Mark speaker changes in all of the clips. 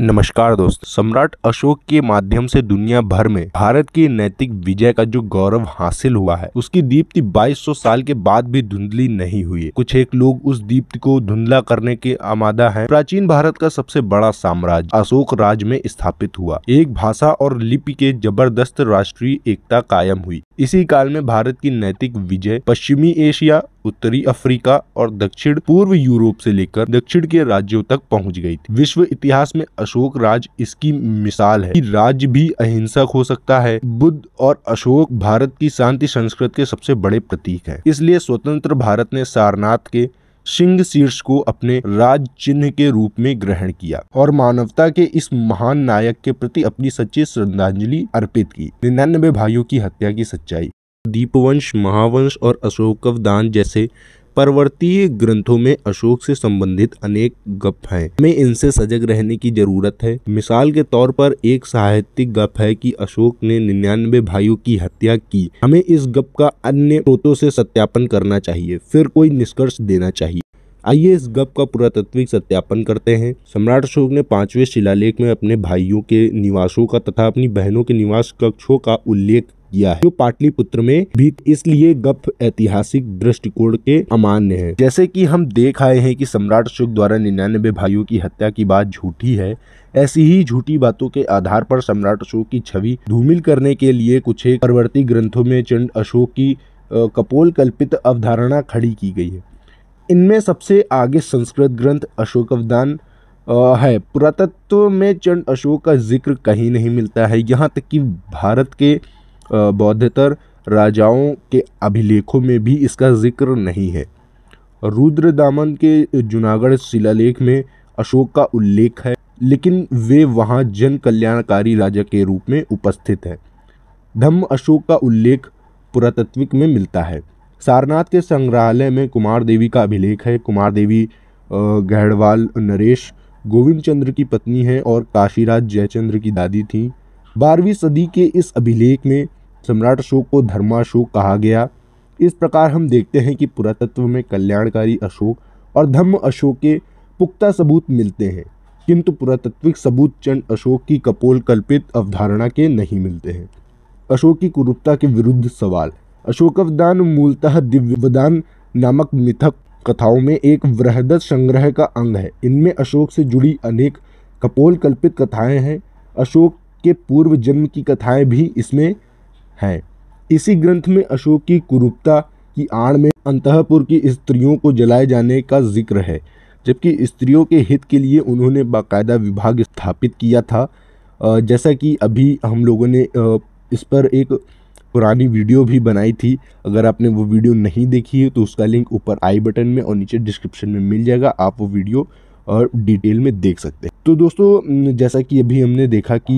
Speaker 1: नमस्कार दोस्त सम्राट अशोक के माध्यम से दुनिया भर में भारत की नैतिक विजय का जो गौरव हासिल हुआ है उसकी दीप्ति 2200 साल के बाद भी धुंधली नहीं हुई कुछ एक लोग उस दीप्ति को धुंधला करने के आमादा हैं प्राचीन भारत का सबसे बड़ा साम्राज्य अशोक राज में स्थापित हुआ एक भाषा और लिपि के जबरदस्त राष्ट्रीय एकता कायम हुई इसी काल में भारत की नैतिक विजय पश्चिमी एशिया उत्तरी अफ्रीका और दक्षिण पूर्व यूरोप से लेकर दक्षिण के राज्यों तक पहुंच गई थी विश्व इतिहास में अशोक राज इसकी मिसाल है राज्य भी अहिंसक हो सकता है बुद्ध और अशोक भारत की शांति संस्कृत के सबसे बड़े प्रतीक है इसलिए स्वतंत्र भारत ने सारनाथ के सिंह शीर्ष को अपने राज चिन्ह के रूप में ग्रहण किया और मानवता के इस महान नायक के प्रति अपनी सच्ची श्रद्धांजलि अर्पित की निन्यानबे भाइयों की हत्या की सच्चाई दीपवंश महावंश और अशोकवदान जैसे पर्वतीय ग्रंथों में अशोक से संबंधित अनेक गप हैं हमें इनसे सजग रहने की जरूरत है मिसाल के तौर पर एक साहित्यिक गप है कि अशोक ने निन्यानवे भाइयों की हत्या की हमें इस गप का अन्य स्रोतों से सत्यापन करना चाहिए फिर कोई निष्कर्ष देना चाहिए आइए इस गप का पुरातत्विक सत्यापन करते हैं सम्राट अशोक ने पांचवें शिलालेख में अपने भाइयों के निवासों का तथा अपनी बहनों के निवास कक्षों का उल्लेख किया है जो पाटलिपुत्र में भी इसलिए गप ऐतिहासिक दृष्टिकोण के अमान्य है जैसे कि हम देख आए हैं कि सम्राट अशोक द्वारा निन्यानबे भाइयों की हत्या की बात झूठी है ऐसी ही झूठी बातों के आधार पर सम्राट अशोक की छवि धूमिल करने के लिए कुछ परवर्ती ग्रंथों में चंड अशोक की कपोल कल्पित अवधारणा खड़ी की गई है इनमें सबसे आगे संस्कृत ग्रंथ अशोक अवदान है पुरातत्व में चंड अशोक का जिक्र कहीं नहीं मिलता है यहाँ तक कि भारत के बौद्धतर राजाओं के अभिलेखों में भी इसका जिक्र नहीं है रुद्र दामन के जूनागढ़ शिलालेख में अशोक का उल्लेख है लेकिन वे वहाँ जन कल्याणकारी राजा के रूप में उपस्थित हैं धम्म अशोक का उल्लेख पुरातत्विक में मिलता है सारनाथ के संग्रहालय में कुमार देवी का अभिलेख है कुमार देवी गहड़वाल नरेश गोविंद चंद्र की पत्नी हैं और काशीराज जयचंद्र की दादी थीं बारहवीं सदी के इस अभिलेख में सम्राट अशोक को धर्माशोक कहा गया इस प्रकार हम देखते हैं कि पुरातत्व में कल्याणकारी अशोक और धम्म अशोक के पुख्ता सबूत मिलते हैं किंतु पुरातत्विक सबूत चंड अशोक की कपोल कल्पित अवधारणा के नहीं मिलते हैं अशोक की कुरूपता के विरुद्ध सवाल अशोकवदान मूलतः दिव्यवदान नामक मिथक कथाओं में एक वृहदत संग्रह का अंग है इनमें अशोक से जुड़ी अनेक कपोल कल्पित कथाएं हैं अशोक के पूर्व जन्म की कथाएं भी इसमें हैं इसी ग्रंथ में अशोक की कुरूपता की आड़ में अंतपुर की स्त्रियों को जलाए जाने का जिक्र है जबकि स्त्रियों के हित के लिए उन्होंने बाकायदा विभाग स्थापित किया था जैसा कि अभी हम लोगों ने इस पर एक पुरानी वीडियो भी बनाई थी अगर आपने वो वीडियो नहीं देखी है तो उसका लिंक ऊपर आई बटन में और नीचे डिस्क्रिप्शन में मिल जाएगा आप वो वीडियो और डिटेल में देख सकते हैं तो दोस्तों जैसा कि अभी हमने देखा कि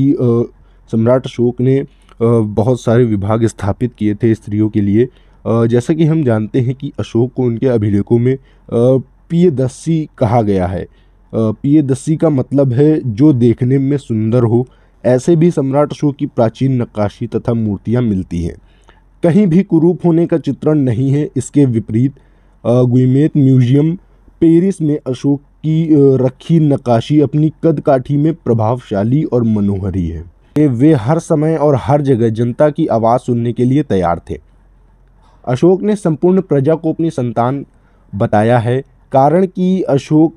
Speaker 1: सम्राट अशोक ने बहुत सारे विभाग स्थापित किए थे स्त्रियों के लिए जैसा कि हम जानते हैं कि अशोक को उनके अभिलेखों में पियदस्सी कहा गया है पियदस्सी का मतलब है जो देखने में सुंदर हो ऐसे भी सम्राट अशोक की प्राचीन नक्काशी तथा मूर्तियाँ मिलती हैं कहीं भी कुरूप होने का चित्रण नहीं है इसके विपरीत गुइमेत म्यूजियम पेरिस में अशोक की रखी नक्काशी अपनी कद काठी में प्रभावशाली और मनोहरी है वे हर समय और हर जगह जनता की आवाज़ सुनने के लिए तैयार थे अशोक ने संपूर्ण प्रजा को अपनी संतान बताया है कारण कि अशोक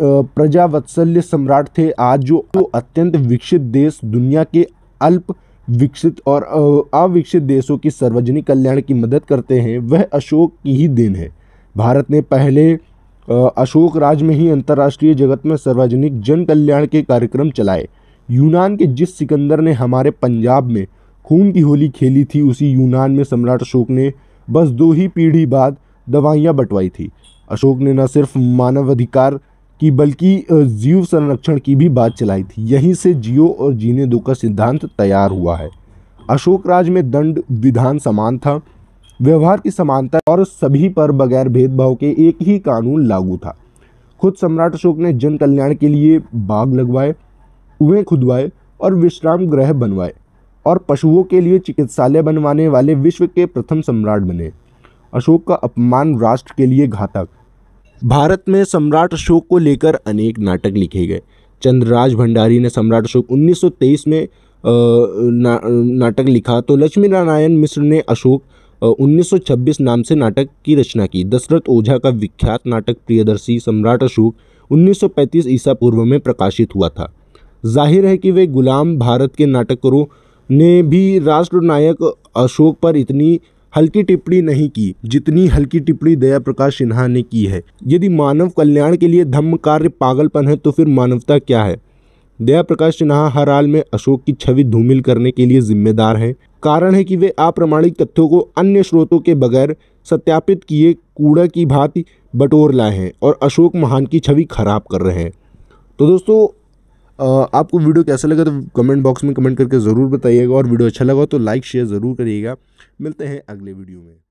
Speaker 1: प्रजा वत्सल्य सम्राट थे आज जो तो अत्यंत विकसित देश दुनिया के अल्प विकसित और अविकसित देशों की सार्वजनिक कल्याण की मदद करते हैं वह अशोक की ही देन है भारत ने पहले अशोक राज में ही अंतर्राष्ट्रीय जगत में सार्वजनिक जन कल्याण के कार्यक्रम चलाए यूनान के जिस सिकंदर ने हमारे पंजाब में खून की होली खेली थी उसी यूनान में सम्राट अशोक ने बस दो ही पीढ़ी बाद दवाइयाँ बंटवाई थी अशोक ने न सिर्फ मानवाधिकार की बल्कि जीव संरक्षण की भी बात चलाई थी यहीं से जियो और जीने दो का सिद्धांत तैयार हुआ है अशोक राज में दंड विधान समान था व्यवहार की समानता और सभी पर बगैर भेदभाव के एक ही कानून लागू था खुद सम्राट अशोक ने जन कल्याण के लिए बाग लगवाए कुएं खुदवाए और विश्राम गृह बनवाए और पशुओं के लिए चिकित्सालय बनवाने वाले विश्व के प्रथम सम्राट बने अशोक का अपमान राष्ट्र के लिए घातक भारत में सम्राट अशोक को लेकर अनेक नाटक लिखे गए चंद्रराज भंडारी ने सम्राट अशोक 1923 में ना, नाटक लिखा तो लक्ष्मी नारायण मिश्र ने अशोक 1926 नाम से नाटक की रचना की दशरथ ओझा का विख्यात नाटक प्रियदर्शी सम्राट अशोक 1935 ईसा पूर्व में प्रकाशित हुआ था जाहिर है कि वे गुलाम भारत के नाटकरों ने भी राष्ट्रनायक अशोक पर इतनी हल्की टिप्पणी नहीं की जितनी हल्की टिप्पणी दया प्रकाश सिन्हा ने की है यदि मानव कल्याण के लिए धम्म कार्य पागलपन है तो फिर मानवता क्या है दया प्रकाश सिन्हा हर हाल में अशोक की छवि धूमिल करने के लिए जिम्मेदार हैं कारण है कि वे अप्रमाणिक तथ्यों को अन्य स्रोतों के बगैर सत्यापित किए कूड़ा की भांति बटोर लाए हैं और अशोक महान की छवि खराब कर रहे हैं तो दोस्तों आपको वीडियो कैसा लगा तो कमेंट बॉक्स में कमेंट करके ज़रूर बताइएगा और वीडियो अच्छा लगा तो लाइक शेयर ज़रूर करिएगा मिलते हैं अगले वीडियो में